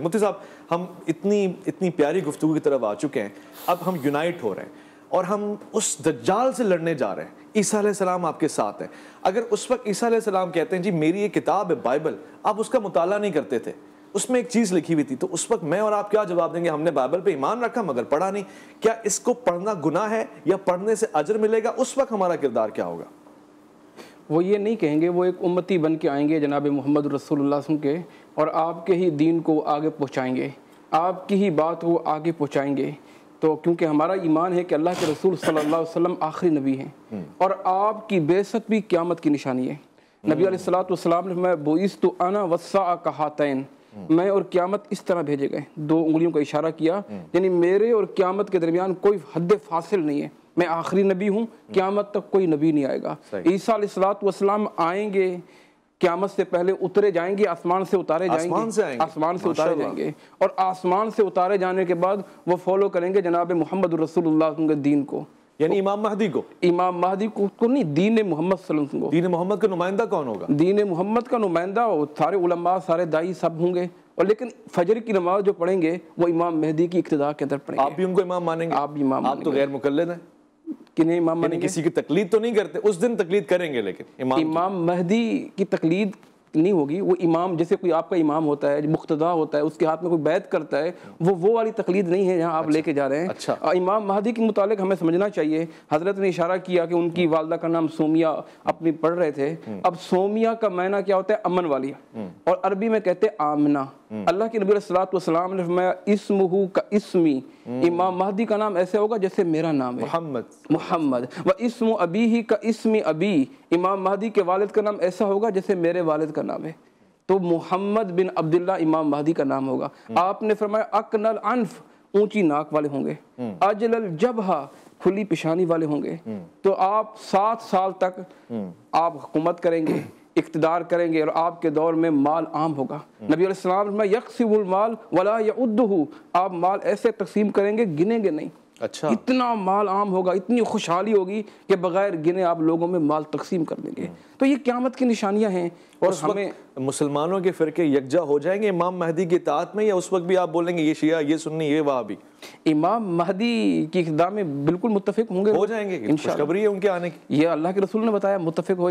मुफ्ती साहब हम इतनी इतनी प्यारी गुफ्तु की तरफ आ चुके हैं अब हम यूनाइट हो रहे हैं और हम उस दज्जाल से लड़ने जा रहे हैं ईसा सलाम आपके साथ हैं अगर उस वक्त ईसा सलाम कहते हैं जी मेरी ये किताब है बाइबल आप उसका मुताला नहीं करते थे उसमें एक चीज़ लिखी हुई थी तो उस वक्त मैं और आप क्या जवाब देंगे हमने बाइबल पे ईमान रखा मगर पढ़ा नहीं क्या इसको पढ़ना गुना है या पढ़ने से अजर मिलेगा उस वक्त हमारा किरदार क्या होगा वो ये नहीं कहेंगे वो एक उम्मती बन के आएंगे जनाब मोहम्मद रसूल के और आपके ही दीन को आगे पहुँचाएँगे आपकी ही बात वो आगे पहुँचाएँगे तो क्योंकि हमारा ईमान है कि अल्लाह के रसूल सल्लल्लाहु अलैहि वसल्लम आखिरी नबी हैं हम्म। और आपकी बेसत भी क़्यामत की निशानी है नबी हम्म। अलैहिस्सलाम ने मैं बोईस तो आना वसा कहा तैन हम्म। मैं और क़्यामत इस तरह भेजे गए दो उंगलियों का इशारा किया यानी मेरे और क़्यामत के दरमियान कोई हद फासिल नहीं है मैं आखिरी नबी हूँ क़्यामत तक कोई नबी नहीं आएगा ईसा सलात आएंगे क्यामत से पहले उतरे जाएंगे आसमान से उतारे जाएंगे आसमान से से उतारे जाएंगे और आसमान से उतारे जाने के बाद वो फॉलो करेंगे जनाब मोहम्मद के दीन को यानी इमाम महदी को इमाम महदी को, को तो नहीं दीन मोहम्मद को दीन मोहम्मद का नुमाइंदा कौन होगा दीन मोहम्मद का नुमाइंदा सारे उलम्बा सारे दाई सब होंगे और लेकिन फजर की नमाज जो पढ़ेंगे वो इमाम मेहदी की इब्तदा के अंदर पढ़ेंगे आप भी उनको इमाम मानेंगे आप भी इमाम आप तो गैर मुकलद हैं कि नहीं इमाम मानेंगे किसी की तकलीद तो नहीं करते उस दिन तकलीद करेंगे लेकिन इमाम इमाम महदी की तकलीद नहीं होगी वो इमाम जैसे कोई आपका इमाम होता है मुख्तदा होता है उसके हाथ में कोई बैत करता है वो वो वाली तकलीद नहीं है जहाँ आप अच्छा, लेके जा रहे हैं अच्छा आ, इमाम महदी के मुतालिक हमें समझना चाहिए हजरत ने इशारा किया कि उनकी हम्म। वालदा का नाम सोमिया अपनी पढ़ रहे थे हम्म। अब सोमिया का मायना क्या होता है अमन वाली हम्म। और अरबी में कहते आमना हम्म। अल्लाह के नबी सलाम ने फरमाया का इसमी हम्म। इमाम महदी का नाम ऐसे होगा जैसे मेरा नाम है मोहम्मद मोहम्मद व इसम अबी ही का इसमी अबी इमाम महदी के वालद का नाम ऐसा होगा जैसे मेरे वालद का नाम है तो मोहम्मद बिन अब्दुल्ला इमाम महदी का नाम होगा हम्म। आपने फरमाया अकनल अनफ ऊंची नाक वाले होंगे अजल जबहा खुली पिशानी वाले होंगे तो आप सात साल तक आप हुकूमत करेंगे इकतदार करेंगे और आपके दौर में माल आम होगा नबी अलैहिस्सलाम वला यउद्दहू आप माल ऐसे तकसीम करेंगे गिनेंगे नहीं अच्छा इतना माल आम होगा इतनी खुशहाली होगी कि बगैर गिने आप लोगों में माल तकसीम कर देंगे तो ये क्यामत की निशानियां हैं और हमें मुसलमानों के फ़िरके यकजा हो जाएंगे इमाम महदी की तात में या उस वक्त भी आप बोलेंगे ये शिया ये सुननी ये वाह भी इमाम महदी की इकदाम में बिल्कुल मुतफिक होंगे हो जाएंगे खुशखबरी है उनके आने की ये अल्लाह के रसूल ने बताया मुतफिक हो जाए